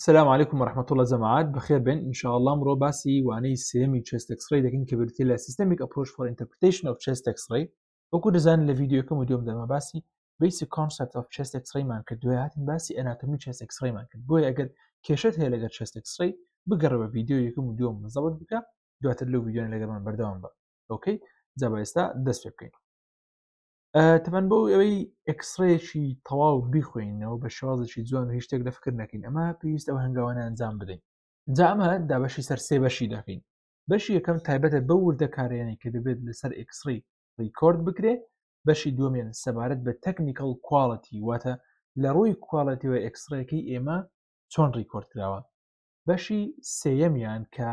السلام عليكم ورحمة الله زمعات بخير بن إن شاء الله مرو باسي واني سيمي chest X-ray لكن كبرتي لها systemic approach for interpretation of chest X-ray وكو دزان لفيديو كم وديوم دما باسي basic concept of chest X-ray مان كدوية هاتن باسي anatomy chest X-ray مان كدوية أقد كيشت هي لغا chest X-ray بقرب فيديو يكم وديوم مزبط بك دوات اللو فيديو لقد من بردوان با أوكي زبا يستا دس فيبكين تەمەەن بۆ ئەوەی ئەکسڕێکی تەواو بیخوێنەوە بە شوازێکی جوان و هیچ شتێک لە فکر نەکەین ئەمە پێویست ئەو هەنگاوانە ئەنجام بدەین جامە دابەشی سەر سێ بەشی دەکەین بەشی یەکەم تایبەتە بە وردەکاریانی کە دەبێت لەسەر ئەکسڕی ڕیکۆرد بکرێ بەشی دومێن سەبارەت بە تەکنیکەڵ کوواڵەتی واتە لە ڕووی کوواڵەتیەوە ئەکسڕێکی ئێمە چۆن ڕیکۆردراوە بەشی سێەمیان کە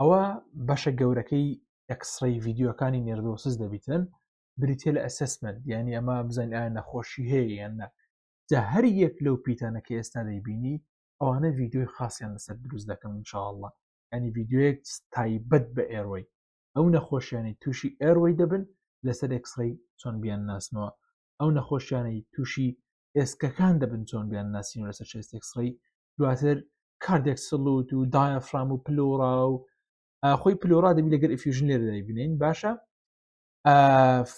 ئەوە بەشە گەورەکەی ئەکسڕی ڤیددیوەکانی نێردۆسس دەبیتن بریتە لە ئەسسمنت یعنی ئەمە بزانین ئایا نەخۆشی هەیە یاننا جا هەر یەک لەو پیتانەکە ئێستا دەیبینی ئەوانە ڤیددیوی خاصیان لەسەر دروست دەکەم انشاءله ئەنی ڤیددیوەیەک تایبەت بە ئێرۆی ئەو نەخۆشیانی تووشی ئێروەی دەبن لەسەر ئەکسڕی چۆن بیان ناسنەوە ئەو نەخۆشیانەی تووشی ئێسکەکان دەبن چۆن بیان ناسین لەسەر شێستێکسڕی دواتر کاردێک سڵوت و دایەفرام و پلۆرا و خۆی پلۆرا دەبی لەگەر ئفیژنێر دەبینین باشە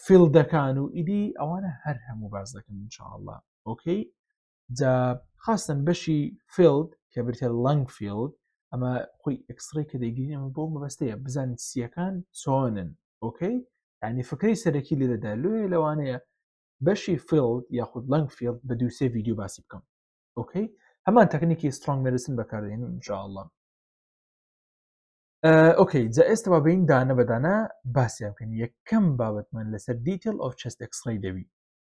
فیل دەکان و ئیدی ئەوانە هەر هەموو باز دەکەن انشاءله ئۆکەی خاستن بەشی فیلد کە برتە لەنگ فیلد ئەمە خۆی ئەکسڕی کە دەگیرین ئەمە بۆ مەبەستەیە بزان سیەکان چۆنن ئۆکەی ینی فکری سەرەکی لێدەدا لێ لەوانەیە بەشی فیلد یاخود لەنگ فیلد بە دووسێ ویددیو باسی بکەم ئۆکەی هەمان تەکنیکی سترۆنگ مەرسن بەکاردێن انشاءله ئۆکەی جا ئێستەوە بین دانە بەدانە باسییان بکەین یەکەم بابەتمان لەسەر دیتیل ئۆف چست ئەکسڕی دەبی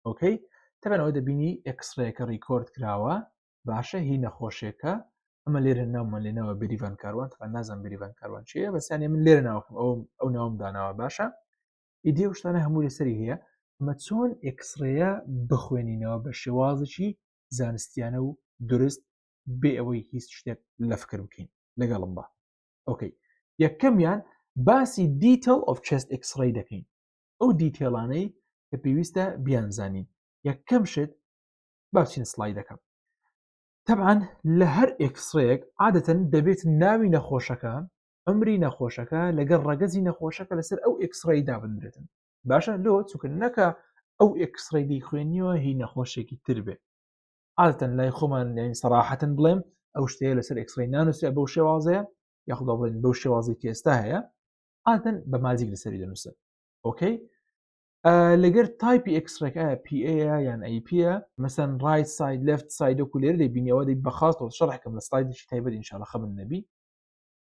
ئۆکەی تەبەنەوە دەبینی ئەکسڕێکە ریکۆرد کراوە باشە هی نەخۆشێکە ئەمە لێرە ناومان لێنەوە بریڤان کاروان تا نازان بریڤان کاروان چیە بەسانێ من لێرە ناوکەم ئەو ئەو ناوم داناوە باشە ئیدی شتانە هەموو لەسەری هەیە ئەمە چۆن ئەکسڕەیە بخوێنینەوە بە شێوازشی زانستیانە و درست بێ ئەوەی هیچ شتێک لە فکر بکەین لەگەڵم بە ئۆکەی یەکەمیان باسی دیتەل ئۆف چست ئکسڕی دەکەین ئەو دیتێڵانەی کە پێویستە بیانزانین یەکەم شت باچین سلای دەکەم تەبان لە هەر ئکسڕێک عادەتەن دەبێت ناوی نەخۆشەکە ئەمری نەخۆشەکە لەگەر ڕەگەزی نەخۆشەکە لەسەر ئەو ئکسڕی دابدرێتن باشە لۆ چووکرد نەکە ئەو ئکسڕی دی خوێنیەوە هی نەخۆشێکی تر بێت عادەتەن لای خۆمان سەراحەتن بڵێم ئەو شتەیە لەسەر ئکسڕی نانووسێ بەو شێوازەیە یاخدا بڵێن بەو شێوازی کە ئێستا هەیە ئاتەن بە مازیک لەسەری دەنووسن ئۆکەی لەگەر تایپی ئەکسڕێک پیا یان ئەیپە مەسەن ڕای سایت لەفت سایدۆکو لێر لێ بینیەوە دەی بەخاستەوە شەڕحکەم لە سایدشی تایبەت انشاءڵە خەبن نەبی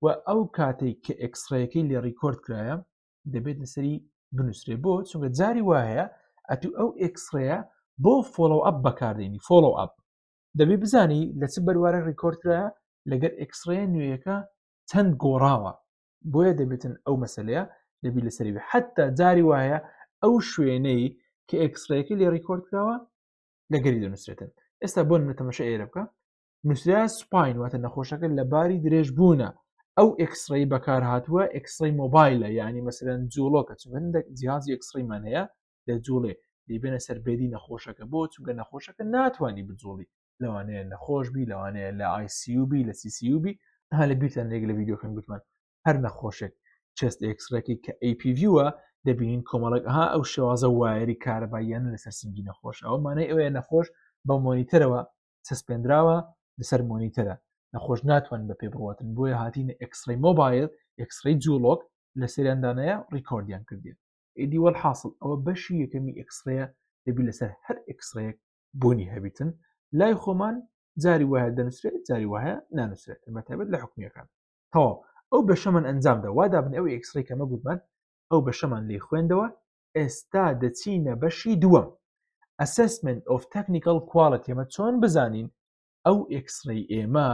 و ئەو کاتێک کە ئەکسڕەکەی لێ ڕیکۆرد کرایە دەبێت لەسەری بنووسێ بۆ چونکە جاری وایە ئەتو ئەو ئەکسڕەیە بۆ فۆلو ئەپ بەکاردێنی فۆلو ئەپ دەبێ بزانی لە چ بەروارە ڕیکۆرترە لەگەر ئەکسڕێ نوێیەکە چەند گۆڕاوە بۆیە دەبێتن ئەو مەسلەیە دەبی لەسەری حتا جاری وایە ئەو شوێنەی کە ئەکسڕێکی لێ ڕیکۆردراوە لەگەری دەنووسێتن ئێستا بۆن نەتەمەش ئێرە بکە نووسرای سوپاین واتە نەخۆشەکە لە باری درێژ بوونە ئەو ئەکسڕی بەکار هاتووە ئەکسڕی مۆبایلە ینی مەسەرەن جوڵۆکە چندێک جیازی ئەکسڕیمان هەیە لە جوڵێ دیبێنە سەربێدی نەخۆشەکە بۆ چونگە نەخۆشەکە ناتوانانی بجوڵی لەوانەیە نەخۆشبی لەوانەیە لە آیسیوبی لە سیسیوبی ها لە بیرتان لێک لە یددیوکن گوتمان هەر نەخۆشێک چست ئکسڕێکی کە ئەیPVوە دەبینین کۆمەڵک ها ئەو شێوازە وایری کارباییان لەسەر سنگی نەخۆش ئەو مانای ئەوەیە نەخۆش بە مۆنیتەرەوە سسپێنراوە لەسەر مۆنیتەرە نەخۆش ناتوان بە پێ بڕاتن بۆیە هاتینە ئەکسڕی مۆبایل ئەکسڕی جوڵۆک لە سێریاندانەیە ڕیکۆردیان کردی ئیدیوەل حاصل ئەوە بەشی یەکەمی ئەکسڕەیە دەبی لەسەر هەر ئەکسڕەیەک بوونی هەبیتن لای خۆمان جاری وایە دەنووسێت جاری وایە نانووسێت بەتابێت لە حکومیەکان تەوا ئەو بە شەمان ئەنجامدا وادابن ئەو ئەکسڕی کەمە گوتمان ئەو بە شەمان لێ خوێندەوە ئێستا دەچینە بەشی دووەم ئەسسمنت ئۆف تەکنیکل کوواڵەت ئێمە چۆن بزانین ئەو ئەکسڕی ئێمە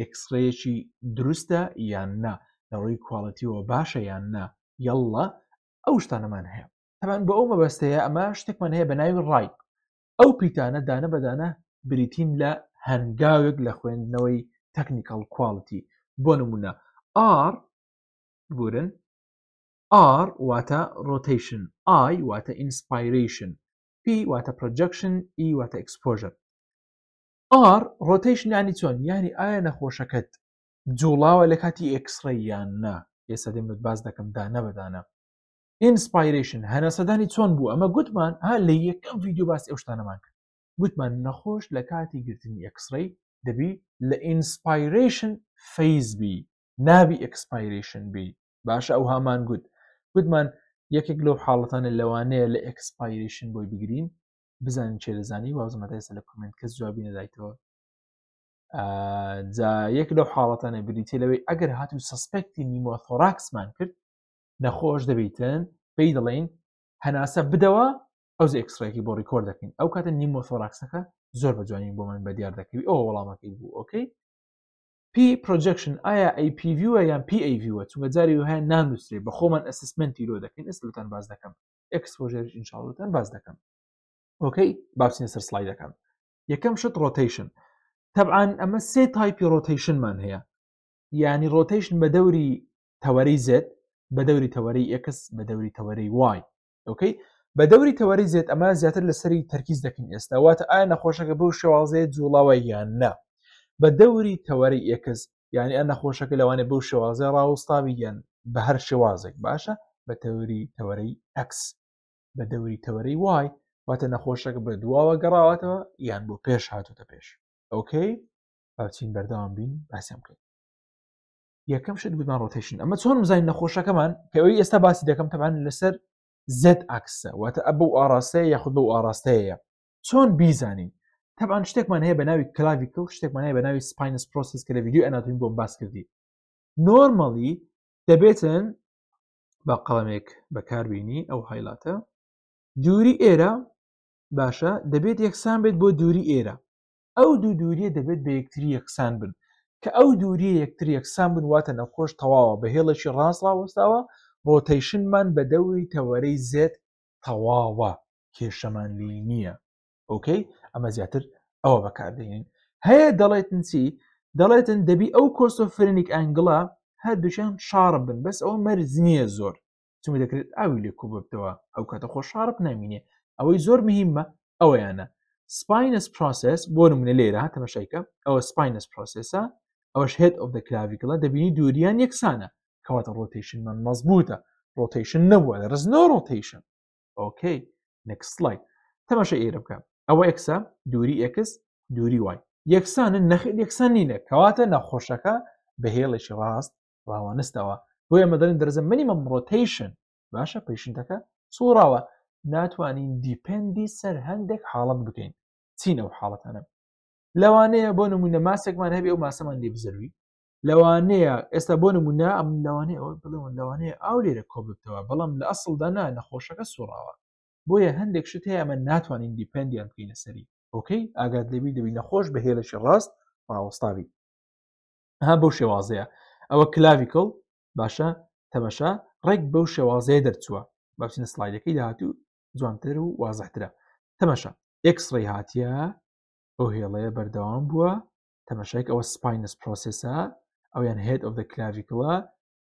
ئەکسڕەیەکی دروستە یان نا لەڕووی کوواڵەتیەوە باشە یان نا یەڵە ئەو شتانەمان هەیە هەمان بە ئەو مەبەستەیە ئەمە شتێکمان هەیە بە ناوی ڕای ئەو پیتانە دانە بەدانە بریتین لە هەنگاوێک لە خوێندنەوەی تەکنیکەڵ کوڵتی بۆ نمونە R بورن R واتە ڕۆتیشن I واتە ئینسپایرشن P واتە پرۆجەکشن E واتە ئەکسپۆژر R ڕۆتیشن ینی چۆن ینی ئایا نەخۆشەکەت جوڵاوە لە کاتی ئەکسڕی یان نا ئێستا دەمت باز دەکەم دا نەبدانە ئینسپایرشن هەنەسەدانی چۆن بوو ئەمە گوتمان ها لە یەکەم ویددیو باس ئەو شتانەمان کرد گوتمان نەخۆش لە کاتی گرتنی ئەکسڕی دەبی لە ئینسپایرشن فەیزبی نابی ئەکسپایرشن بی باشە ئەو هامان گوت گوتمان یەکێک لەو حاڵەتانە لەوانەیە لە ئەکسپایرشن بۆی بگرین بزانین چێ لەزانی وازمەتەسە لە کومنت کەس جوابی نەدایتەوە یەک لەو حاڵەتانە بریتێ لەوەی ئەگەر هاتو سسپێکتی نیمۆتۆراکسمان کرد نەخۆش دەبیتن پێی دەڵێن هەناسە بدەوە ئەو ئەکسڕێکی بۆ ڕیکۆر دەکەین ئەو کاتە نیمۆ فۆراکسەکە زۆر بە جوانی بۆ من بە دیار دەکەوی ئەو وەڵامەکەی بوو ئۆکەی P projection ئایا ئەیPVە یان PAVە چونکە جاری وهەیە نانووسێ بە خۆمان ئەسسمنتی لۆ دەکەین ئەسلتان باز دەکەم ئەکسپۆژێر ئینشاڵتان باز دەکەم ئۆکەی بابچینە سەر سلای دەکەم یەکەم شت ڕۆتیشن تەبعاان ئەمە سێ تایپی ڕۆتیشنمان هەیە یعنی ڕۆتیشن بە دەوری تەوەری زێت بە دەوری تەوەری ئەکس بە دەوری تەوەری وای ئۆکەی بە دەوری تەوەری زیێت ئەمە زیاتر لەسەری تەرکیز دەکەین ئێستا واتە ئایا نەخۆشەکە بەو شێوازەیە جوڵاوە یان نە بە دەوری تەوەری ئێکز یعنی ئە نەخۆشەکە لەوانێ بەو شێوازە ڕاوستاوی یەن بە هەر شێوازێک باشە بە تەوری تەوەری ئەکس بە دەوری تەوەری وای واتە نەخۆشەکە بە دواوە گەڕاوەتەوە یان بۆ پێش هاتوتە پێش ئەوکەی باچین بەردەوام بین باسیام بکەین یەکەم شت گوتمان ڕۆتیشن ئەمە چۆن زای نەخۆشەکەمان کەەوەی ئێستا باسی دەکەم تەمان لەسەر زد ئەکسە واتە ئە بەو ئاراستەیە یاخود بەو ئاراستەیە چۆن بیزانین تەبان شتێکمان هەیە بە ناوی کلاوی کڵ شتێکمان هەیە بە ناوی سپینس پرۆسیس کە لە ویدیو ئەناتوین بۆم باس کردی نۆرمەڵی دەبێتن بە قەڵمێک بەکاربیینی ئەو هایلاتە دووری ئێرە باشە دەبێت یەکسان بێت بۆ دووری ئێرە ئەو دوو دووریە دەبێت بە یەکتری یەکسان بن کە ئەو دووریە یەکتری یەکسان بن واتە نەخۆش تەواوە بە هێڵێکی ڕاستڵاوەستاوە ڕۆتەیشنمان بە دەوری تەوەرەی زێت تەواوە کێشەمان لی نییە ئۆکەی ئەمە زیاتر ئەوە بەکاردێنین هەیە دەڵێتن چی دەڵێتن دەبی ئەو کۆسۆفرنیک ئەنگڵا هەردووشیان شارم بن بەس ئەو مەرز نییە زۆر چمە دەکرێت ئاوی لێ کوببتەوە ئەو کاتە خۆ شارپ نامینێ ئەوەی زۆر مهمە ئەوەیانە سپینس پرۆسس بۆ نمونە لێرە تەمەشیکە ئەوە سپینس پرۆسسە ئەوەش هێت ئۆف دەکراویکڵە دەبینی دووریان یەکسانە کەواتە ڕۆتیشن من مەزبووتە ڕۆتیشن نەبووە لە ڕز نۆ ڕۆتیشن ئۆکەی نکسلای تەمەشە ئێرە بکەم ئەوە ئەکسە دووری ئەکس دووری وای یەکسانن نەخ یەکسان نینە کەواتە نەخۆشەکە بەهێڵێکی ڕاست ڕاوانستەوە بۆ ئێمە دەرن دەرزە منیمەم ڕۆتیشن باشە پیشنتەکە سوڕاوە ناتوانین دیپندی سەر هەندێک حاڵت بکەین چینە و حاڵەتانە لەوانەیە بۆ نمونە ماسێکمان هەبێ و ماسەمان لێ بزەروی لەوانەیە ئێستا بۆ نمونە ئەم لەوانەیە ئەوە بڵێن لەوانەیە ئاو لێرە کۆبتەوە بەڵام لە ئەسڵدانا نەخۆشەکە سوڕاوە بۆیە هەندێک شت هەیە ئەمە ناتوانین دیپندیان بکەینە سەری ئۆکەی ئاگات لەبی دەبی نەخۆش بە هێلەشی ڕاست ڕاوەستاوی ها بەو شێوازەیە ئەوە کلاویکڵ باشە تەمەشا ڕێک بەو شێوازەیە دەرچووە باشینە سلایدەکەی داهاتوو جوانتر و وازەحترە تەمەشا ئەکسڕی هاتیە ئەو هێڵەیە بەردەوام بووە تەمەشایك ئەوە سپینس پرۆسسە ئەویان هێت ئەو دەکلاژیکڵە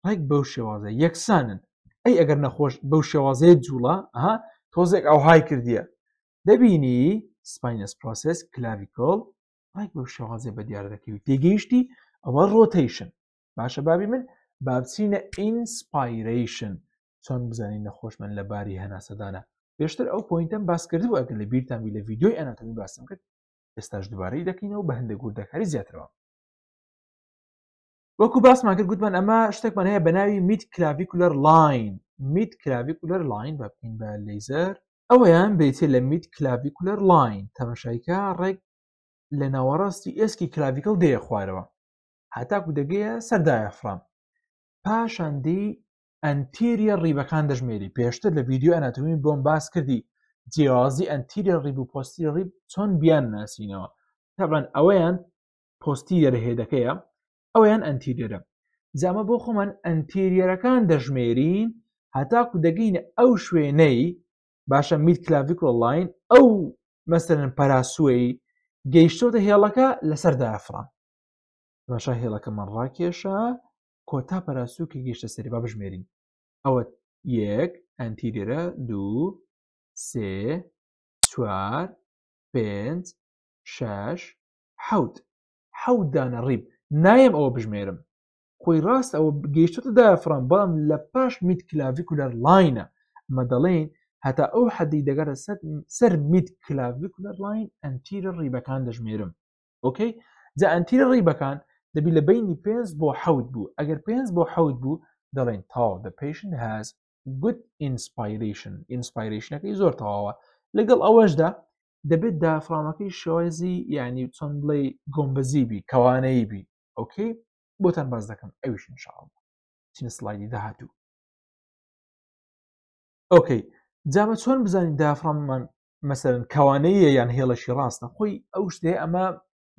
ڕێک بەو شێوازە یەکسانن ئەی ئەگەر نەخۆش بەو شێوازەیە جوڵە ئەها تۆزێک ئەو های کردیە دەبینی سپینس پرۆسس کلاویکۆڵ ڕێک بەو شێوازێ بە دیارە دەکەوی تێگەیشتی ئەوە ڕۆتیشن باشە بابی من بابچینە ئینسپایرشن چۆن بزانین نەخۆشمن لە باری هەناسەدانە پێشتر ئەو پوینتەم باسکردی و ئەگەر لە بیرتانوی لە ویددیوی ئەناتەمی باسم کرد ئێستاش دوبارەی دەکەینەوە بە هەندە گوردەکاری زیاترەوە وەکو باسمان کرد گوتمان ئەمە شتێکمان هەیە بە ناوی میت کلاویکولەر لاین میت کلاویکولەر لاین بە بکەین بە لەیزەر ئەوەیان بێتێ لە میت کلاویکولەر لاین تەمەشایکە ڕێک لە ناوەڕاستی ئێسکی کلاویکل دەیە خوارەوە هەتاکو دەگەیە سەردایە فرام پاشەندی ئەنتیریە ڕیبەکان دەژمێری پێشتر لە ویددیو ئەناتومین بۆم باس کردی جیازی ئەنتیریە ڕیب و پۆستی ڕیب چۆن بیان ناسینەوە تەبەن ئەوەیان پۆستی دەرهێدەکەیە ئەویان ئەنتیریرە جامە بۆ خۆمان ئەنتیریەرەکان دەژمێرین هەتاکو دەگەینە ئەو شوێنەی باشە میل کلاڤیکۆلاین ئەو مەسەرن پەراسوەی گەیشتۆتە هێڵەکە لەسەر دافران باشە هێڵەکەمان ڕاکێشە کۆتا پەراسووکی گەیشتە سەری با بژمێرین ئەوە یەک ئەنتیریرە دوو سێ چوار پێنج شش حەوت حەوت دانە ڕیب نایم ئەوە بژمێرم خۆی ڕاست ئەوە گەیشتە دافران بەڵام لە پاش میت کلاویکولەر لاینە مە دەڵێن هەتا ئەو حەدی دەگەرە سەر میت کلاویکولەر لاین ئەنتیرە ڕیبەکان دەژمێرم ئۆکەی جا ئەنتیرە ڕیبەکان دەبی لە بینی پێنج بۆ حەوت بوو ئەگەر پێنج بۆ حەوت بوو دەڵێن تاو the patient has good inspiration inspirationەکەی زۆر تەواوە لەگەڵ ئەوەشدا دەبێت دافرامەکەی شێوازی یعنی چۆن بڵێ گۆمبەزیبی کەوانەیبی ئۆکەی بۆتان باز دەکەم ئەویش انشاءڵ چینە سلایدی داهاتوو ئۆکەی جامە چۆن بزانین دافراممان مەسەرن کەوانەیە یان هێڵەشی ڕاستە خۆی ئەو شتێ ئەمە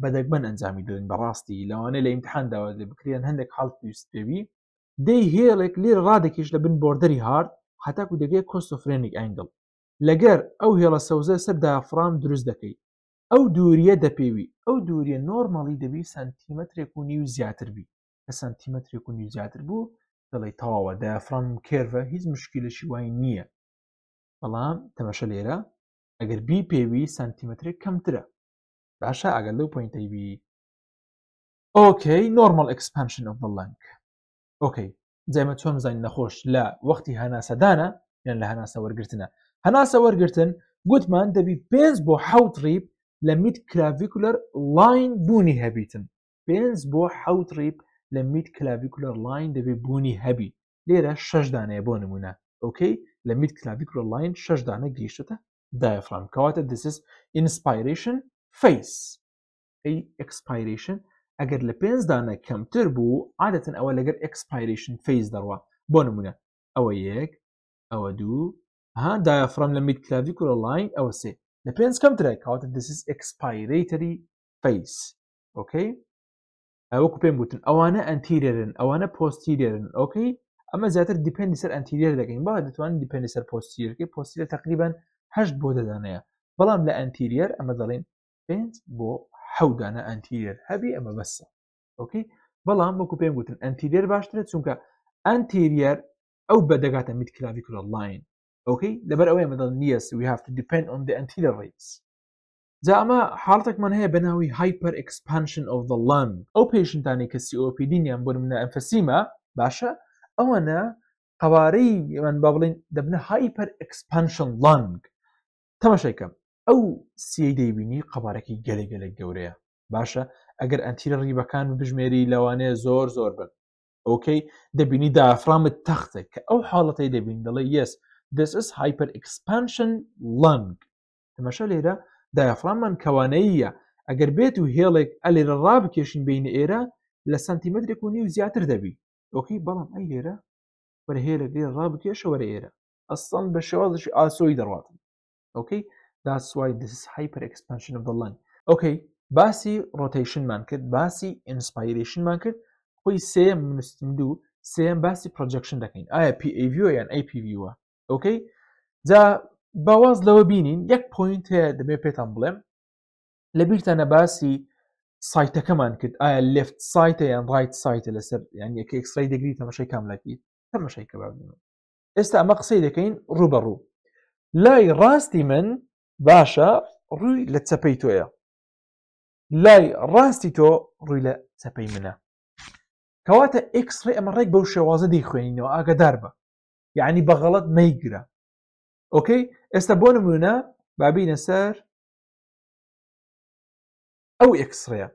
بەدەکبەن ئەنجامی دێن بەڕاستی لەوانە لە ئیمتحانداوە لێ بکرێن هەندێک حڵ پێویست پێوی دەی هێڵێک لێر ڕادێکیش لە بن بردەری هارد هەتاکو دەگەی کۆستۆفرێنێک ئەنگڵ لەگەر ئەو هێڵە سەوزە سەر دافرام دروست دەکەیت ئەو دووریە دەپێوی ئەو دووریە نۆرمەڵی دەبی سنتیمەترێک و نی و زیاتر بی کە سنتیمەترێک و نی زیاتر بوو دەڵی تاوە دافرام کێڤە هیچ مشکیلشی وای نییە بەڵام تەمەشە لێرە ئەگەر بی پێوی سنتیمەترێک کەمترە باشە ئەگەر لەو پوینتەیبی ئۆکەی نۆرمال ئەکسپانشن ئۆف بڵنگ ئۆکەی جێمە چۆن زانین نەخۆش لە وەختی هەناسەدانە یان لە هەناسە وەرگرتنە هەناسە وەرگرتن گوتمان دەبی پێنج بۆ حوت ڕیب لە میدکلاڤیکولەر لاین بوونی هەبیتن پێنج بۆ حەوت ڕیب لە میت کلاڤیکولەر لاین دەبێ بوونی هەبی لێرە شەشدانەیە بۆ نمونە ئۆکەی لە میت کلاڤیکولەر لاین شەشدانە گەیشتە دایفرام کەواتە دسس ئینسپایرشن فیس ئەکسپایرشن ئەگەر لە پێنجدانە کەمتر بوو عادەتەن ئەوە لەگەر ئەکسپایرشن فیس دەڕوە بۆ نمونە ئەوە یەک ئەوە دوو ها دایفرام لە میت کلاڤیکولەر لاین ئەوە سێ لە پێنج کەمترە کاوتە دەسیز ئەکسپایرەیتەری فەیس ئۆکەی وەکو پێم گوتن ئەوانە ئەنتیرێرن ئەوانە پۆستیرێرن ئۆکەی ئەمە زیاتر دیپندی سەر ئەنتیرێر دەکەین بەڵ دەتوان دیپندی سەر پۆستیرەکەی پۆستیرە تقریبان هەشت بۆ دەدانەیە بەڵام لە ئەنتیرێر ئەمە دەڵێن پێنج بۆ حەودانە ئەنتیرێر هەبی ئەمە بەسە ئۆکەی بەڵام وەکو پێم گوتن ئەنتیرێر باشترە چونکە ئەنتیرێر ئەو بەدەگاتە میتکلاویکولە لاین ئۆکەی لەبەر ئەوەی مەدەڵ نیەس وی have to depend on the anterior rates جا ئەمە حالتێکمان هەیە بەناوی hyper expansion of the lung ئەو پێشنتانی کە COPD نیان بۆ منە ئەمفەسیمە باشە ئەوەنە قوارەی من با بڵین دەبنە hyper expansion lung تەمەشێکم ئەو سی دەیبینی قەبارەکی گەلێگەلێک گەورەیە باشە ئەگەر ئەتیرە ڕیبەکان بژمێری لەوانەیە زۆر زۆر بن ئۆکەی دەبینی دافرامت تەختێک کە ئەو حاڵەتی دەبین دەڵێ یس this is hyper expansion lung تەمەشە لێرە دایافرامان کەوانەیە ئەگەر بێت و هێڵێک ئەلێرە ڕابکێشین بینە ئێرە لە سنتیمەترێک و نیو زیاتر دەبی ئۆکی بەڵام ئەی لێرە بەرهێرە لێ ڕابکێشەوەرە ئێرە ئەستان بە شێوازشی ئاسۆی دەڕاتن ئۆکەی داسوای دس هایپەر ئەکسپانشن دڵان ئۆکەی باسی ڕۆتیشنمان کرد باسی ئینسپایریشنمان کرد خۆی سێم منستن دوو سێم باسی پرۆجەکشن دەکەین ئایا پیVیان ئەیPVوە ئۆکەی جا باواز لەوە بینین یەک پوینت هەیە دەبێ پێتان بڵێم لە بیرتانە باسی سایتەکەمان کرد ئایا لفت سایتە یان ڕایت سایتە لەسەر یان یەک ئەکسری دەگری تەمەشەی کاملاکی تەمەشەی کە ئێستا ئەمە قسەی دەکەین ڕوبەڕوو لای ڕاستی من باشە ڕووی لە چەپەی تۆیە لای ڕاستی تۆ ڕووی لە چەپەی منە کەواتە ئکسری ئەمە ڕێک بەو شێوازە دی خوێنینەوە ئاگدار بە یعنی بەغەڵت مەیگرە ئۆکەی ئێستا بۆ نمونە بابینە سەر ئەو ئەکسڕەیە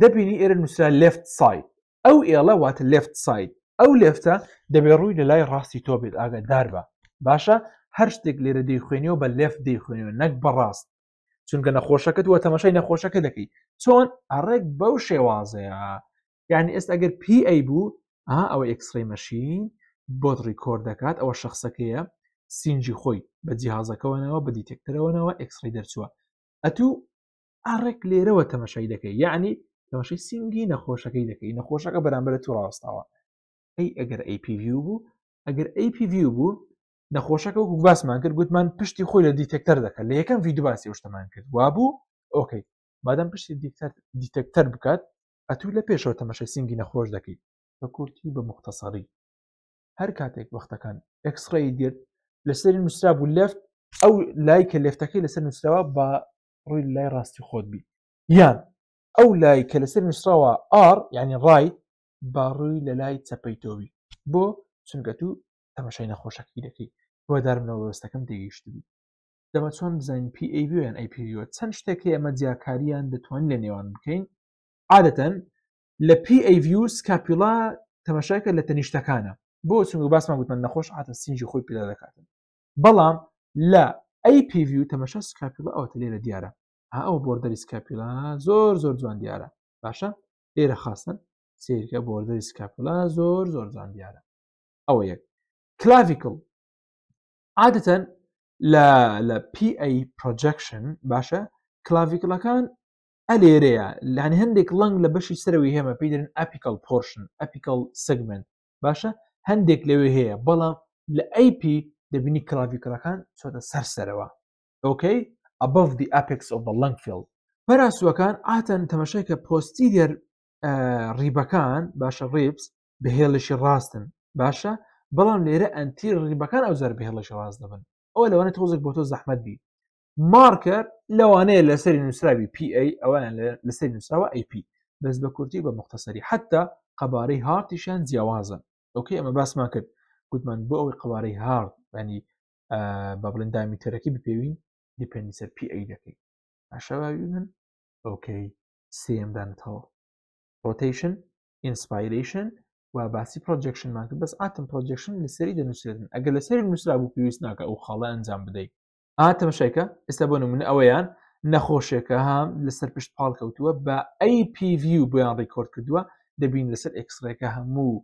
دەبینی ئێرە نووسرا لفت سایت ئەو ئێڵە واتە لفت سایت ئەو لێفتە دەبێ ڕووی لە لای ڕاستی تۆ بێت ئاگە دار بە باشە هەر شتێک لێرە دەی خوێنەوە بە لێف دەی خوێنەوە نەک بەڕاست چونکە نەخۆشەکەت وە تەمەشای نەخۆشەکە دەکەی چۆن ئەڕێک بەو شێوازەیە یعنی ئێستا ئەگەر پی ئەی بوو ئا ئەوە ئەکسڕی مەشین بۆت ڕیکۆر دەکات ئەوە شخصەکەیە سینجی خۆی بە جیهازەکەەوەنەوە بە دیتێکتەرەوەنەوە ئەکسری دەرچووە ئەتوو ئارێک لێرەوە تەمەشای دەکەی یعنی تەمەشی سینگی نەخۆشەکەی دەکەی نەخۆشەکە بەرامبرە تو ڕاستاوە ئەی ئەگەر ئەیPV بوو ئەگەر ئەیPV بوو نەخۆشەکە وکو باسمان کرد گوتمان پشتی خۆی لە دیتەکتەر دەکات لە یەکەم ویددیو باسی شتەمان کرد وابوو ئۆکەی مادەم پشتی دیتەکتەر بکات ئەتوو لە پێشەوە تەمەشە سینگی نەخۆش دەکەیت بە کورتی بە مختصری هەر کاتێک وەختەکان ئەکسڕی گرت لەسەری نووسرا بوو لەفت ئەو لای کە لەفتەکەی لەسەر نووسراوە بە ڕووی لای ڕاستی خۆت بی یان ئەو لای کە لەسەر نووسراوە ئار یعنی ڕای باڕووی لە لای چەپەی تۆوی بۆ چونکە تو تەمەشای نەخۆشەکی دەکەی وەدارمەوە وەستەکەم دەگەیشتبی دەمە چۆن بزانین پیان ئەیپیوە چەند شتێکی ئەمە جیاکاریان دەتوانین لە نێوان بکەین عادەتەن لە پیVیوس کاپیڵا تەمەشاکە لە تەنیشتەکانە بۆ چونگە باسمان گوتمان نەخۆش هاتە سنجی خۆی پیدا دەکاتن بەڵام لە ئەی پیڤ تەمەشا سکاپیلا ئەوتە لێرە دیارە ها ئەو بۆردەری سکاپیلا زۆر زۆر جوان دیارە باشە ئێرە خاستن سیرکە بۆردەری سکاپلا زۆر زۆر جوان دیارە ئەوە یەک کلاڤیکل عادەتەن لە لە PA پرۆجەکشن باشە کلاڤیکلەکان ئەلێرەیە لەانی هەندێک لەنگ لە بەشی سەرەوەی هێمە پێدرن ئەپیکل پۆرشن ئەپیکل سگمنت باشە هەندێک لەوێ هەیە بەڵام لە ئەیP دەبینی کلاڤیکرەکان چۆتە سەرسەرەوە ئۆکەی above the apex of the lungfield پەراسوەکان ئاتەن تەمەشای کە پۆستیریەر ڕیبەکان باشە ڕیبس بەهێڵشی ڕاستن باشە بەڵام لێرە ئەنتیر ڕیبەکان ئەو زەر بەهێڵشی ڕاست دەبن ئەوە لەوانێت تۆزێک بۆ تۆ زەحمەت بی مارکەر لەوانەیە لەسەری نووسراوی PA ئەوان لەسەری نووسراوە AP بەس بە کورتی بە مختصری حتا قەبارەی هاتیشان جیاوازن ئۆکەی ئەمە باسمان کرد گوتمان بۆ ئەوەی قوارەی هاڕ ینی بە بڵێن دامیتەرەکی بپێوین دیپێنی سەر پی ئەی دەکەی ئاشاوین ئۆکەی سێمدانەوە ڕۆتیشن ئینسپایرشن و باسی پرۆجێکشنمان کرد بەس ئاتم پرۆجێکشن لەسەری دەنووسێتن ئەگەر لەسەری نووسرا بوو پێویست ناکە ئەو خاڵە ئەنجام بدەیت ئاتەمەشێکە ئێستا بۆ نمونە ئەوەیان نەخۆشێکە هەم لەسەر پشت پاڵ کەوتووە بە ئەیPV بیان ڕیکۆرد کردووە دەبین لەسەر ئەکسڕێکە هەموو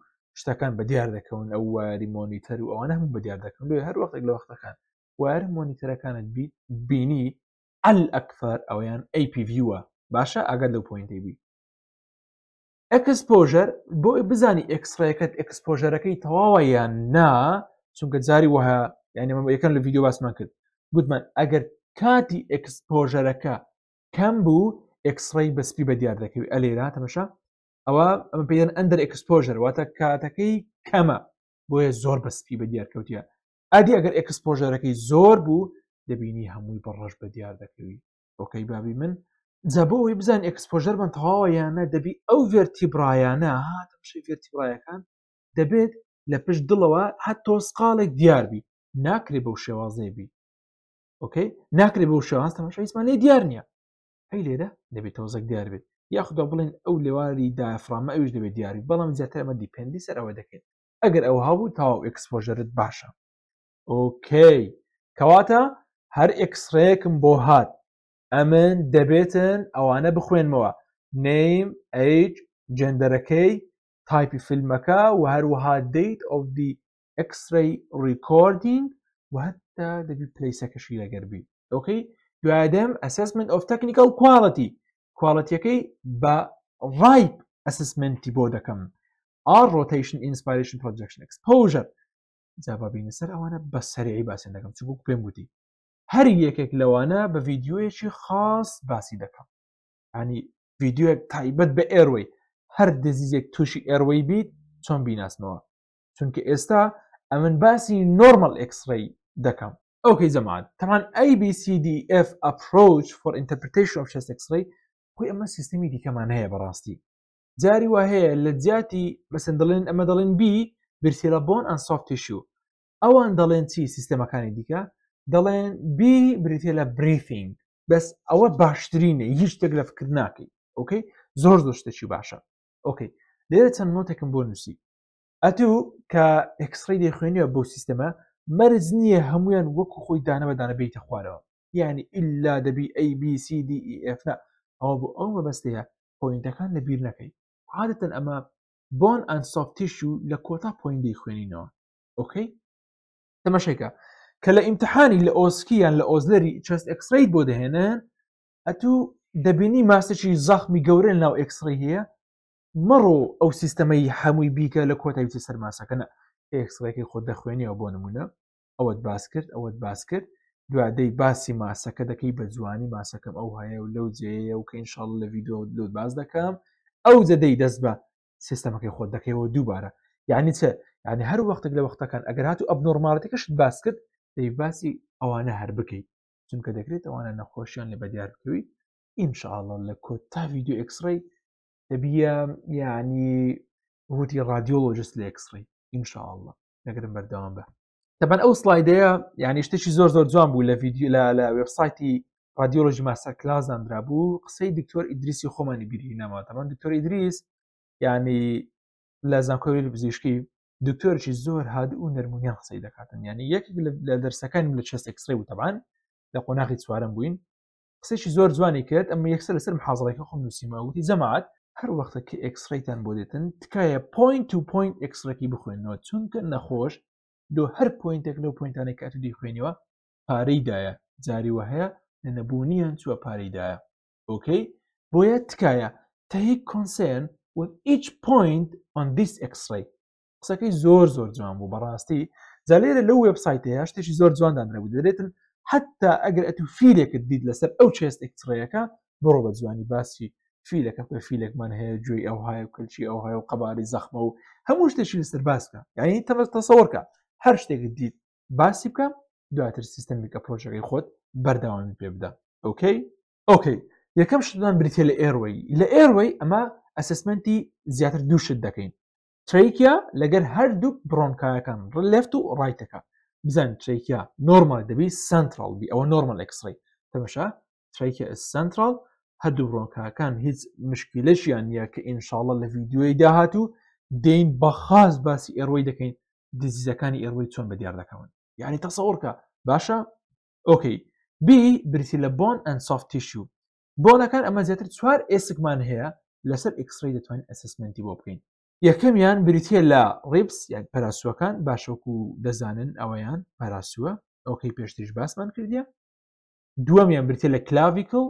شتەکان بە دیار دەکەون ئەو واری مۆنیتەر و ئەوان هەموو بە دیار دەکەن لێ هەر وەختێک لە وەختەکان وارە مۆنیتەرەکانت بیت بینی ئەل ئەکفەر ئەویان ئەیPVوە باشە ئاگەر لەو پوینتی بی ئەکسپۆژەر بۆ بزانی ئەکسڕێکەکەت ئەکسپۆژەرەکەی تەواوە یان نا چونکە جاری وها یعنی یەکەن لە یددیو باسمان کرد گوتمان ئەگەر کاتی ئەکسپۆژەرەکە کەم بوو ئەکسڕی بەسپی بە دیار دەکەوی ئەلێرا تەمەشە ئەوە ئەمە پێدەن ئەندەر ئەکسپۆژر واتە کاتەکەی کەمە بۆیە زۆر بەسپی بە دیارکەوتە ئادی ئەگەر ئەکسپۆژەرەکەی زۆر بوو دەبینی هەمووی بەڕەش بە دیار دەکەوی بۆکەی بابی من جەبەوەی بزان ئەکسپۆژەر من تەواوەیانە دەبی ئەو ڤێرتیبرایانە هاتەمشی ڤێرتیبرایەکان دەبێت لە پشت دڵەوە هەت تۆسقالێک دیاربی ناکرێ بەو شێوازێبی ئۆکەی ناکرێ بەو شێواز تەمەشەیسمانی دیار نییە ئەی لێرە دەبێت تۆزەک دیار بێت یاخدا بڵێن ئەو لێواری دافرامە ئەوش دەبێت دیاری بەڵام زیاتر ئەمە دیپندی سەر ئەوە دەکەین ئەگەر ئەو هەبوو تاو ئەکسپۆژەرت باشە ئۆکەی کەواتە هەر ئەکسڕەیەکم بۆ هات ئەمن دەبێتن ئەوانە بخوێنمەوە نیم ئەیج جندەرەکەی تایپی فیلمەکە و هەروەها دیت ئۆف دی ئەکسری ڕیکۆردینگ و هەتا دەبی پلیسەکەشی لەگەربی ئۆکەی دوادەم ئەسسمنت ئۆف تەکنیکل کوواڵەتی کواڵەتیەکەی بە ڕای ئەسسمنتی بۆ دەکەم ئار ڕۆتیشن ئینسپایشن پرۆجکشن ئەکسپۆژەر جابابینە سەر ئەوانە بە سەرعی باسیێن دەکەم چبوو پێم گوتی هەر یەکێک لەوانە بە ڤیددیوەیەکی خاص باسی دەکەم ینی ڤیددیوەک تایبەت بە ئێروی هەر دەزیزێک تووشی ئێروەی بیت چۆن بیناسمەوە چونکە ئێستا ئەمن باسی نۆرمل ئەکسڕی دەکەم ئەوکەی زەمان تەمان ABCDF approach for interpretation of chest X-ray خۆی ئەمە سیستمی دیکەمان هەیە بەڕاستی جاری وا هەیە لە جیاتی بەسەندڵێن ئەمە دەڵێن بی برسیرە بۆن ئەن سوفتیشو ئەوان دەڵێن چی سیستەمەکانی دیکە دەڵێن بی بریتە لە بریفینگ بەس ئەوە باشترینە هیچ شتێک لە فکر ناکەی ئۆکەی زۆر دۆشتێکی باشە ئۆکەی لێرە چەند نۆتێکم بۆ نووسی ئەتوو کە ئەکسڕی دەخوێنیوە بۆ سیستەمە مەرز نییە هەمویان وەکو خۆی دانەوە دانەبێتە خوارەوە یعنی ئللا دەبی ABCDEFنا ئەوە بۆ ئەو مەبەستەیە پوینتەکان لەبییر نەکەی عادەتەن ئەمە بۆن ئەنسۆفتیشو لە کۆتا پوینتی خوێنینەوە ئۆکەی تەمەشێکە کە لە ئیمتحانی لە ئۆسکییان لە ئۆزلەری چست ئەکسریت بۆ دەهێنن ئەتوو دەبینی ماسەی زەخمی گەورە ناو ئەکسری هەیە مەڕۆ ئەو سیستەمەی هەمووی بیکە لە کۆتایی سەرماسەکەنە ئەکسڕێکی خۆ دەخوێنیەوە بۆ نمونە ئەوەت باس کرد ئەوەت باس کرد دوادەی باسی ماسەکە دەکەی بە جوانی ماسەکەم ئەو هەیە و لەو جێەیە و کە ئینشاڵ لە ڤیددیو لۆت باز دەکەم ئەو جەدەی دەست بە سیستەمەکەی خۆت دەکەیەوە دووبارە یعنی چە یعنی هەرو وەختێک لە وەختەکان ئەگەر هاتو ئەب نۆرمالەتەکەشت باس کرد دەی باسی ئەوانە هەر بکەیت چونکە دەکرێت ئەوانە نەخۆشیان لە بەدیار بکەوی ئینشاءڵە لە کۆت تا ویددیو ئەکسڕی دەبیە یعنی وتی رادیۆلۆژست لە ئەکسڕی ئینشاءڵە نەگرم بەردەوام بە تەبەن ئەو سلایدەیە یعنی شتێکی زۆر زۆر جوان بوو لە ڤیددیو لە لە وبسایتی رادیۆلۆژی ماسە کلازانرا بوو قسەی دکتۆر ئیدریسی خۆمانی بیری نەما تەمان دکتۆر ئیدریس ینی لە زانکۆری پزیشکی دکتۆرکی زۆر هاد و نەرمونیان قسەی دەکاتن ینی یەک لە دەرسەکان لە چست ئەکسری و تەبان لە قۆناغی چوارم بووین قسەی زۆر جوانی کرد ئەمە یەکسەر لەسەر حازڵەکە خۆم نووسیماوتی زەمات هەر وەختە کە ئەکسریتان بۆ دێتن تکایە پوین تو پوین ئەکسڕێکی بخوێنەوە چونکە نەخۆش دۆ هەر پوینتێک لەو پوینتانێک کات دی خوێنەوە پارەیدایە جاریوە هەیە لە نەبوونیان چوە پارەیدایە ئۆکەی بۆیە تکایە تەهی کۆنسێن with each point on this x-ray قسەکەی زۆر زۆر جوان بوو بەڕاستی جالێرە لەو وبسایتەیە شتێکی زۆر جواندانرەبوو دەرێتن حتا ئەگەر ئەتو فیلێکت دیت لەسەر ئەو چێست ئەکسڕەیەەکە بڕۆ بە جوانی باسی فیلەکە پێ فیلێکمان هەیە جوێی ئەوهای و کلچی ئەوهای و قەباری زەخمە و هەموو شتێکی لەسەر باسکە یعنی تەمەستە سەوەرکە هەر شتێکت دیت باسی بکەم دواتر سیستەمیکە پرۆژەکەی خۆت بەرداوامی پێ بدە ئۆکەی ئۆکەی یەکەم شتدان بریتە لە ئێروەی لە ئێروەی ئەمە ئەسسمنتی زیاتر دووشت دەکەین تریکیا لەگەر هەردوو بڕۆنکایەکان ڕلفت و ڕایتەکە بزان تریکیا نۆرمال دەبی سنترال بی ئەوە نۆرمال ئەکسڕی تەمەشا تریکیا سنترال هەردوو بڕۆنکەکان هیچ مشکلەشیان نیە کە ئینشاڵە لە ڤیددیوی داهات و دەین بەخاز باسی ئێڕۆی دەکەین دزیزەکانی ئێروەی چۆن بە دیار دەکەون یعنی تەسەورکە باشە ئۆکەی بی برسی لە بۆن ئەن سافتیشو بۆنەکان ئەمە زیاتر چوار ئێسکمان هەیە لەسەر ئیکسری دەتوانین ئەسسمنتی بۆ بکەین یەکەمیان بریتە لە ڕیبس یان پەراسوەکان باشوەکو دەزانن ئەوەیان پەراسووە ئەوکەی پێشتیش باسمان کردە دووەمیان برتێ لە کلاویکل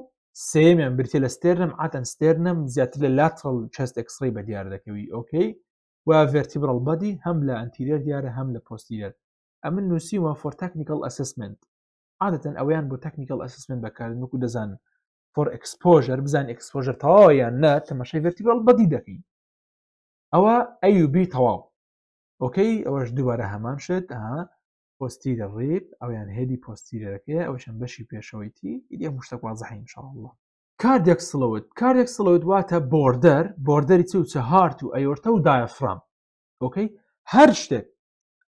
سێمیان برتێ لە ستێرنم ئاتەن ستێرنم زیاتر لە لاتڵ چست ئەکسڕی بە دیار دەکەوی ئۆکەی و ڤرتیبرڵ بەدی هەم لە ئەنتیرێر دیارە هەم لە پۆستیرێر ئەمن نووسیوە فۆر تەکنیکل ئەسسمنت عادەتەن ئەویان بۆ تەکنیکل ئەسسمنت بەکارن وکو دەزان فۆر ئەکسپۆژر بزان ئەکسپۆژر تەواویان نە تەمەشای ڤرتیبرڵ بەدی دەکەین ئەوە ئەUB تەواو ئۆکەی ئەوەش دووارە هەمان شت ئەها پۆستی دەڕێت ئەویان هێدی پۆستیرەکەی ئەوەشان بەشی پێشەوەیتی ئیدی مشتەکوازەحین شڵله کاردێک سڵەوت کارێک سڵەوت واتە بۆردەر بۆردەری چ وچە هارت و ئەیۆرتە و دایفرام ئۆکەی هەر شتێک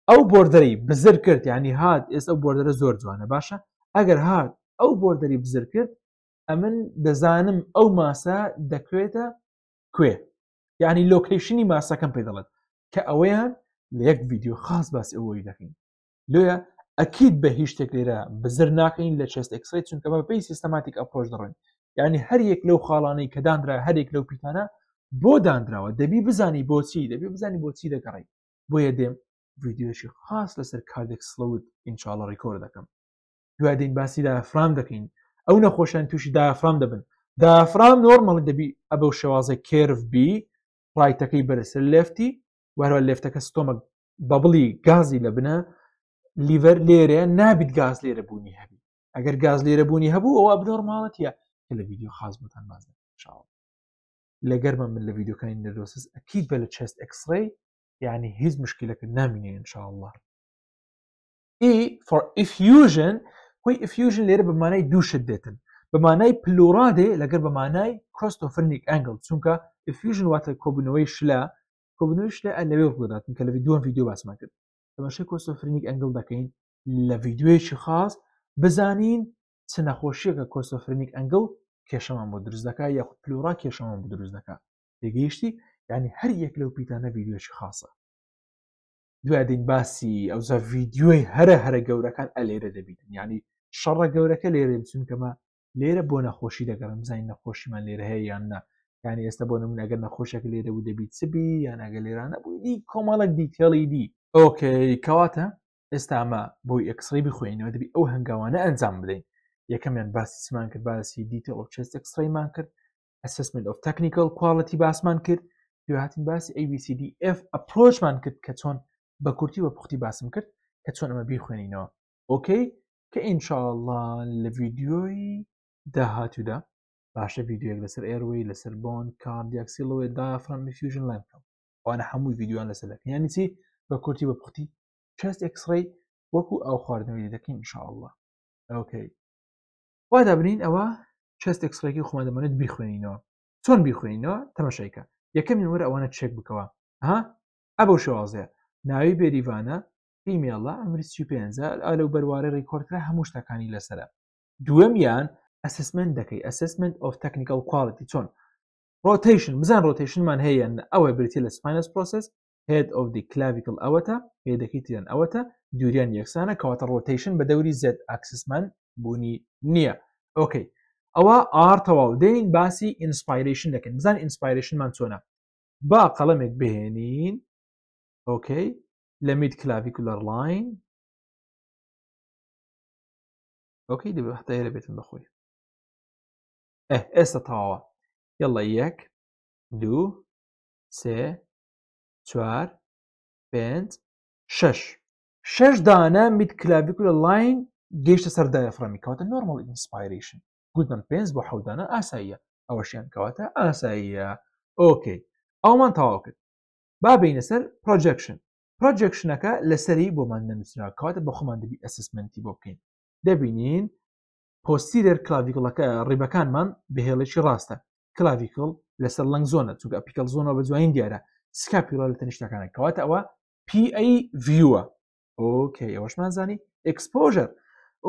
ئەو بۆردەری بزر کرد ینی هات ئێس ئەو بۆردەرە زۆر جوانە باشە ئەگەر هات ئەو بۆردەری بزر کرد ئەمن دەزانم ئەو ماسە دەکوێتە کوێ یعنی لۆکیشنی ماسەکەم پێ دەڵێت کە ئەوەیان لە یەک ویددیو خاص باس ئەوەی دەکەین لۆیە ئەکیید بە هیچ شتێک لێرە بزر ناکەین لە چست ئەکسری چونکە بە پێی سیستەماتیک ئەپۆش دەڕێن یعنی هەر یەک لەو خاڵانەی کە دانرا هەرێک لەو پیتانە بۆ دانراوە دەبی بزانی بۆچی دەبی بزانی بۆچی دەگەڕی بۆیە دێم ویددیوشی خاص لەسەر کاردێک سلوت ئینشاالله ڕیکۆر دەکەم دوای دین باسی دافرام دەکەین ئەو نەخۆشیان تووشی دافرام دەبن دافرام نۆرمەڵ دەبی ئەبەو شێوازە کێرفبی ڕایتەکەی بەرەسەر لفتی وەرە لفتەکە ستۆمە بەبڵی گازی لە بنە لیڤەر لێرە نابیت گاز لێرە بوونی هەبی ئەگەر گاز لێرە بوونی هەبوو ئەو ئەبنۆرماڵەتە کە لە ویددیو خاص بۆتان بازنشاوە لەگەر بە من لە ویددیوکانی نەرۆسس ئەکیید بە لە چست ئەکسڕی یعنی هیچ مشکلەکە نامینێ انشاءله ئیفیژن خۆی ئیفیژن لێرە بەمانای دووشت دێتن بەمانای پلورادێ لەگەر بەمانای کۆستۆفرنیک ئەنگل چونکە ئیفیژن واتە کۆبنەوەی شلا کۆبنەوەی شلا لەوێ بڵاتن کە لە ویددیوان ویددیو باسمان کرد تەمەشە کۆستۆفرنیک ئەنگل دەکەین لە ویددیوێکی خاص بزانین چ نەخۆشیەکە کۆستۆفرنیک ئەنگل کێشەمان بۆ دروست دەکە یاخود پلورا کێشەمان بۆ دروست دەکە دەگەیشتی ینی هەر یەک لەو پیتانە یددیوەکی خاصە دوادین باسی ئەوزە یددیوی هەرە هەرە گەورەکان ئەلێرە دەبیتن ینی شەڕە گەورەکە لێرە بچون کەمە لێرە بۆ نەخۆشی دەگەڕم زانین نەخۆشیمان لێرە هەیە یاننا یعنی ئێستا بۆ نمون ئەگەر نەخۆشەکە لێرە و دەبیت سبی یانناگە لێرانە بووی کۆمەڵک دیتیڵی دی ئۆکەی کەواتە ئێستا ئەمە بۆی ئەکسڕی بخۆینەوە دەبی ئەو هەنگاوانە ئەنجام بدەین یەکەمیان باسی چمان کرد باسی دیتە ئۆچست ئەکسڕیمان کرد ئەسسمنت ئۆف تەکنیکل کوواڵەتی باسمان کرد دوهاتین باسی ABCDF e ئەپۆچمان کرد کە چۆن بە کورتی وە پوختی باسم کرد کە چۆن ئەمە بیخوێنینەوە ئۆکەی کە ئینشاءله لە ڤیددیۆی داهاتوودا باشە یددیوەک لەسەر ئێروی لەسەر بۆن کاردیاکسیلەوە دافرانفیژن لایم ئەوانە هەمووی یددیوان لەسەر ینی چی بە کورتی بە پوختی چست ئەکسڕی وەکو ئەو خواردنەوەی دەکەین انشاءله ئەوکەی وا دابنین ئەوە چست ئەکسڕێکی خۆمان دەمانێت بیخوێنینەوە چۆن بیخوێنینەوە تەمەشیکە یەکەم نمرە ئەوانە چێک بکەوە ها ئەبە شوازەیە ناوی بێریوانە ئیمێڵە ئەمریسی پێنج لەو بەروارە ڕیکۆرترا هەموو شتەکانی لەسرە دووەم یان ئەسسمنت دەکەی ئەسسمنت ئۆف تەکنیکل کوواڵەتی چۆن ڕۆتیشن بزان ڕۆتیشنمان هەیە ئەوە بریتی لە سپینس پرۆسس هێد ئۆف دی کلاویکل ئەوەتە پێدەکەیتیان ئەوەتە دووریان یەکسانە کەواتە ڕۆتیشن بە دەوری زد ئاکسسمەند بوونی نییە ئۆکەی ئەوە ئار تەواو دێنین باسی ئینسپایرشن دەکەن بزان ئینسپایرشنمان چۆنە با قەڵەمێک بهێنین ئۆکەی لە میت کلاویکولەر لاین ئۆکەی دەبێت هەتا هێرە بێتم بەخۆی eh، ئێستا تاوە یڵە یەک دوو سێ چوار پێنج شش شش دانە میت کلاویکولە لاین گەیشتە سەر دایفرەمی کەوتە نۆرمال ئینسپایریشن گوتمان پێنج بۆ حەودانە ئاساییە ئەوەشیان کەواتە ئاساییە ئۆکەی ئەومان تەواو کرد با بینە سەر پرۆجکشن پرۆجکشنەکە لەسەری بۆمان نەنووسرا کاتە بە خۆمان دەبی ئەسسمنتی بۆ بکەین دەبینین پۆستیرێر کلاویکڵەکە ڕێبەکانمان بەهێڵێکی ڕاستە کلاویکڵ لەسەر لەنگ زۆنە چووکە ئەپیکەل زۆنەوە بە جوین دیارە سکاپیرۆ لە تەنیشتەکانە کەواتە ئەوە PA ڤوە ئۆکەی ئەوەشمان زانی ئەکسپۆژر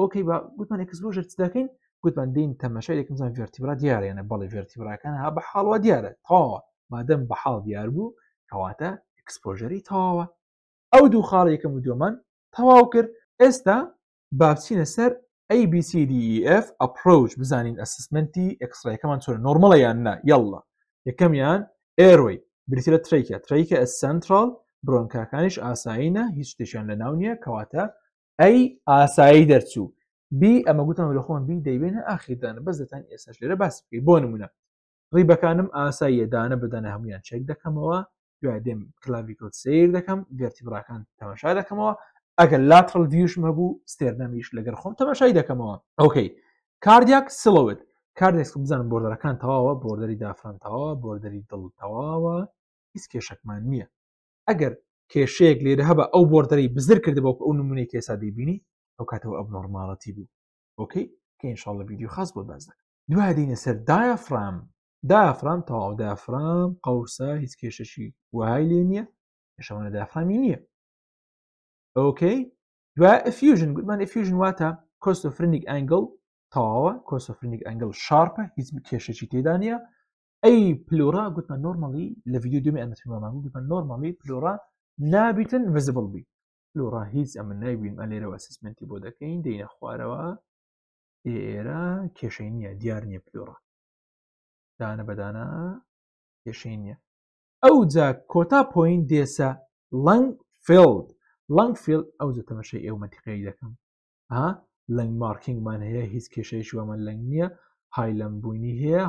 ئۆکەی با گوتمانێک کەس بۆ ژرت دەکەین گوتمان دین تەمەشایەکمزان ڤرتیبرا دیارێنە بەڵی ڤرتیبراکان ها بە حاڵەوە دیارە تاوە مادەم بە حاڵ دیار بوو کەواتە ئەکسپۆژەری تاوە ئەو دوو خاڵ یەکەم و دوۆمان تەواو کرد ئێستا بابچینە سەر ABCDF e ئەپۆچ بزانین ئەسسمنتی ئەکسڕێکەکەمان چۆن نۆرمەڵەیان نا یاڵە یەکەمیان ئێروی بریتە تریکە تریکە ئە سنترال برۆنکاکانیش ئاساییە هیچ شتێکیان لە ناو نییە کەواتە ئەی ئاسایی دەرچوو بی ئەمە گوتم لە خۆن بی دەیبێنە ئاخیردانە بەزتان ئێستاش لێرە باس بکەی بۆ نمونە ڕیبەکانم ئاساییە دانە بدەنە هەمویان چێک دەکەمەوە دوای دێم کلاوی کۆت سیر دەکەم ڤرتیبراکان تەماشا دەکەمەوە ئەگەر لاترل دیوش مەبوو ستێرنەمیش لەگەر خۆم تەماشای دەکەمەوە ئۆکەی کاردیاک سڵوت کاردێک بزانم بۆردەرەکان تەواوە بۆردەری دافرانتەوە بۆردەری دڵ تەواوە هیچ کێشەکمان نییە ئەگەر کێشەیەک لێرە هەبە ئەو بردەری بزر کرد بۆ ئەو نمونەی کێسا دەبینی ئەو کاتەوە ئەب نۆرمالەتی بوو ئۆکەی کە ئینشاڵە ویددیو خاص بۆ باز دەکە دوای دینە سەر دایافرام دافرام تەواو دافرام قوسە هیچ کێشەشی وهای لێ نییە پێشەوانە دافرامی نییە ئۆکەی دوای ئەفیژن گوتمان ئەفیژن واتە کۆستۆفرنیک ئەنگل تەواوە کۆسۆفرنیک ئەنگل شارپە هیچ کێشەی تێدانە ئەی پلورا گوتمان نۆرمەڵی لە ویددیو دومی ئەمەمان گوتمان نۆرمەڵی پلورا نابیتن ڤزبڵ بی لۆڕا هیچ ئەمە نایبین ئە لێرەوە سسمنتی بۆ دەکەین دەینە خوارەوە ئێرە کێشەی نییە دیار نییە پلۆڕە دانە بەدانە کێشەی نییە ئەو جا کۆتا پۆین دێسە لەنگ فلد لەنگ فیل ئەو زە تەمەشەی ئێوە مەتیقی دەکەم ها لەنگ مارکینگمان هەیە هیچ کێشەیەشی وەمە لەنگ نییە هایلم بوونی هەیە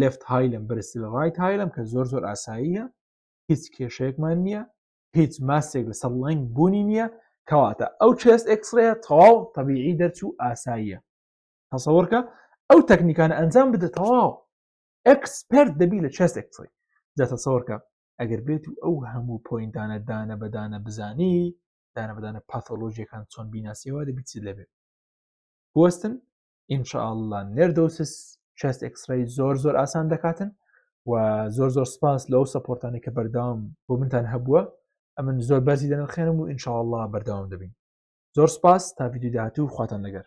لفت هایلم برسل ڕایت هایلم کە زۆر زۆر ئاساییە هیچ کێشەیەکمان نییە هیچ ماسێک لە سەڵنگ بوونی نییە کەواتە ئەو چێست ئەکسڕێ تەواو تەبیعی دەرچوو ئاساییە هەسەوەرکە ئەو تەکنیکانە ئەنجام بدە تەواو ئەکسپەر دەبی لە چێست ئەکسڕی دەتە سەوەرکە ئەگەر بێت و ئەو هەموو پۆینتانە دانە بەدانە بزانی دانە بەدانە پاتۆلۆژیەکان چۆن بیناسیەوە دەبییت لەبێت وەستن ئینشاءله نێردەوسس چست ئەکسری زۆر زۆر ئاسان دەکاتن و زۆر زۆر سپاس لەو سەپۆرتانی کە بەردام بۆ منتان هەبووە ئەمن زۆر بەزی دەنرخێنم و ئینشاءله بەرداوام دەبین زۆر سپاس تا ویددیداهاتی و خواتان لەگەر